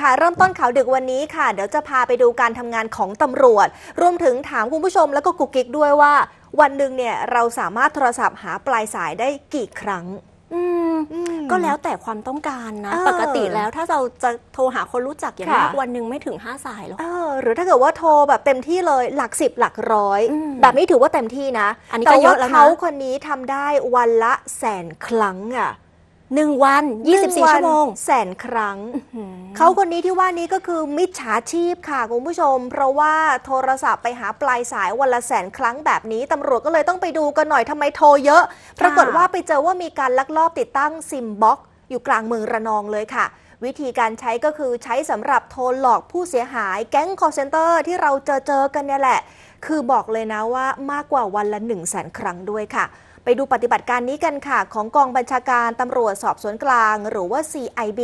ค่ะเริ่มต้นข่าวดึกวันนี้ค่ะ เดี๋ยวจะพาไปดูการทำงานของตำรวจ รวมถึงถามคุณผู้ชมแล้วก็กุกกิกด้วยว่า วันหนึ่งเนี่ยเราสามารถโทรศัพท์หาปลายสายได้กี่ครั้งอก็แล้วแต่ความต้องการนะ ปกติแล้วถ้าเราจะโทรหาคนรู้จักอย่างนี้วันหนึ่งไม่ถึง 5 สายหรอกออหรือถ้าเกิดว่าโทรแบบเต็มที่เลยหลักสิบหลักร้อยอแบบนี้ถือว่าเต็มที่นะ อันนี้ก็เยอะแล้วนะเขาคนนี้ทำได้วันละแสนครั้งอ่ะหนึ่งวัน่สิบส24ชั่วโมงแสนครั้งเขาคนนี้ที่ว่านี้ก็คือมิจฉาชีพค่ะ คุณผู้ชม เพราะว่าโทรศัพท์ไปหาปลายสายวันละแสนครั้งแบบนี้ตำรวจก็เลยต้องไปดูกันหน่อยทำไมโทรเยอะ ปรากฏว่าไปเจอว่ามีการลักลอบติดตั้งซิมบ็อกอยู่กลางเมืองระนองเลยค่ะ วิธีการใช้ก็คือใช้สำหรับโทรหลอกผู้เสียหายแก๊งคอร์เซนเตอร์ที่เราเจอเจอกันเนี่ยแหละคือบอกเลยนะว่ามากกว่าวันละ 1 0 0 0 0แสนครั้งด้วยค่ะ ไปดูปฏิบัติการนี้กันค่ะ ของกองบัญชาการตำรวจสอบสวนกลางหรือว่า CIB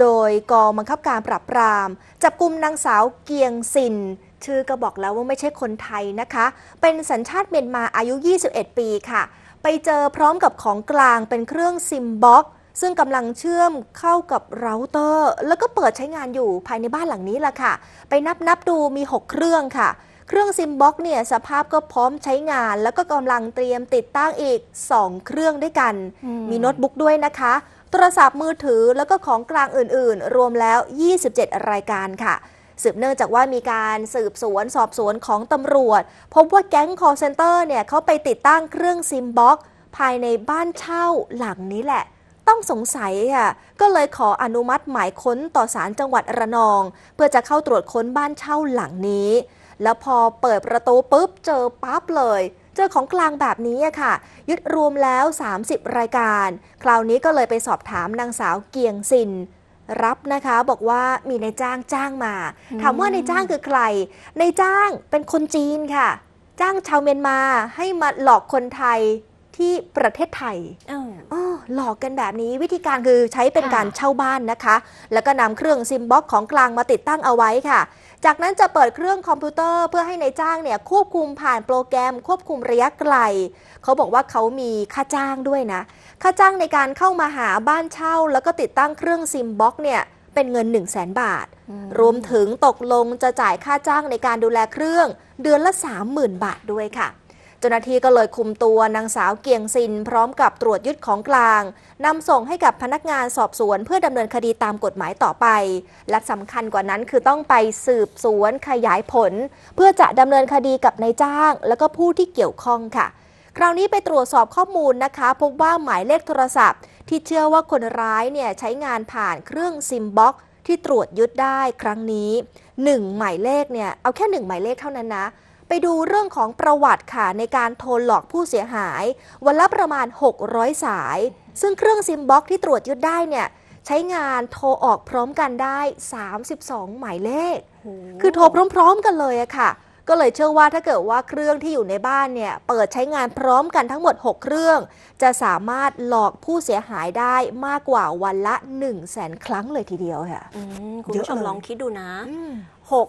โดยกองบังคับการปรับปราม จับกลุ่มนางสาวเกียงสิน ชื่อก็บอกแล้วว่าไม่ใช่คนไทยนะคะ เป็นสัญชาติเมียนมาอายุ 21 ปีค่ะ ไปเจอพร้อมกับของกลางเป็นเครื่องซิมบ็อกซึ่งกำลังเชื่อมเข้ากับเราเตอร์ แล้วก็เปิดใช้งานอยู่ภายในบ้านหลังนี้ล่ะค่ะ ไปนับนับดูมี 6 เครื่องค่ะเครื่องซิมบ็อกเนี่ยสภาพก็พร้อมใช้งาน แล้วก็กำลังเตรียมติดตั้งอีก2เครื่องด้วยกัน มีโน้ตบุ๊กด้วยนะคะ โทรศัพท์มือถือแล้วก็ของกลางอื่นๆ รวมแล้ว 27 รายการค่ะ สืบเนื่องจากว่ามีการสืบสวนสอบสวนของตำรวจพบว่าแก๊งคอร์เซนเตอร์เนี่ยเขาไปติดตั้งเครื่องซิมบ็อกภายในบ้านเช่าหลังนี้แหละ ต้องสงสัยค่ะ ก็เลยขออนุมัติหมายค้นต่อสารจังหวัดระนอง เพื่อจะเข้าตรวจค้นบ้านเช่าหลังนี้แล้วพอเปิดประตูปุ๊บเจอปั๊บเลย เจอของกลางแบบนี้ค่ะ ยึดรวมแล้ว 30 รายการ คราวนี้ก็เลยไปสอบถามนางสาวเกียงสินรับนะคะบอกว่ามีนายจ้างจ้างมา ถามว่านายจ้างคือใครนายจ้างเป็นคนจีนค่ะ จ้างชาวเมียนมาให้มาหลอกคนไทยที่ประเทศไทยหลอกกันแบบนี้วิธีการคือใช้เป็นการเช่าบ้านนะคะ แล้วก็นำเครื่องซิมบ็อกของกลางมาติดตั้งเอาไว้ค่ะจากนั้นจะเปิดเครื่องคอมพิวเตอร์ เพื่อให้ในายจ้างเนี่ยควบคุมผ่านโปรแกรม ควบคุมระยะไกล เขาบอกว่าเขามีค่าจ้างด้วยนะ ค่าจ้างในการเข้ามาหาบ้านเช่าแล้วก็ติดตั้งเครื่องซิมบ็อกเนี่ย เป็นเงิน1 0 0 0 0แสนบาท รวมถึงตกลงจะจ่ายค่าจ้างในการดูแลเครื่องเดือนละ 30,000 บาทด้วยค่ะเจ้าหน้าที่ก็เลยคุมตัวนางสาวเกียงซินพร้อมกับตรวจยึดของกลางนำส่งให้กับพนักงานสอบสวนเพื่อดำเนินคดีตามกฎหมายต่อไป และสำคัญกว่านั้นคือต้องไปสืบสวนขยายผล เพื่อจะดำเนินคดีกับนายจ้างและก็ผู้ที่เกี่ยวข้องค่ะ คราวนี้ไปตรวจสอบข้อมูลนะคะ พบว่าหมายเลขโทรศัพท์ ที่เชื่อว่าคนร้ายเนี่ยใช้งานผ่านเครื่องซิมบ็อกที่ตรวจยึดได้ครั้งนี้1หมายเลขเนี่ยเอาแค่1หมายเลขเท่านั้นนะไปดูเรื่องของประวัติค่ะ ในการโทรหลอกผู้เสียหาย วันละประมาณ 600 สาย ซึ่งเครื่องซิมบ็อกที่ตรวจยึดได้เนี่ย ใช้งานโทรออกพร้อมกันได้ 32หมายเลข คือโทรพร้อมๆกันเลยอะค่ะก็เลยเชื่อว่าถ้าเกิดว่าเครื่องที่อยู่ในบ้านเนี่ยเปิดใช้งานพร้อมกันทั้งหมด 6 เครื่อง จะสามารถหลอกผู้เสียหายได้มากกว่าวันละ1 0 0 0 0แสนครั้งเลยทีเดียวค่ะคุณผู้ชมลองคิดดูนะหก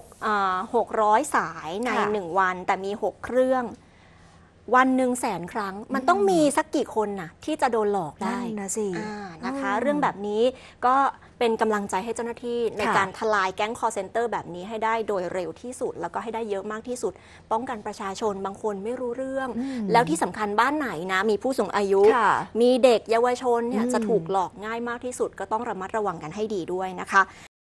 หกร้อยสายในหนึ่งวันแต่มี 6 เครื่องวันหนึ่งแสนครั้ง มันต้องมีสักกี่คนน่ะที่จะโดนหลอกได้นะสินะคะ เรื่องแบบนี้ก็เป็นกำลังใจให้เจ้าหน้าที่ในการทลายแก๊งคอร์เซนเตอร์แบบนี้ให้ได้โดยเร็วที่สุด แล้วก็ให้ได้เยอะมากที่สุด ป้องกันประชาชนบางคนไม่รู้เรื่อง แล้วที่สำคัญบ้านไหนนะ มีผู้สูงอายุ มีเด็กเยาวชนเนี่ย จะถูกหลอกง่ายมากที่สุด ก็ต้องระมัดระวังกันให้ดีด้วยนะคะ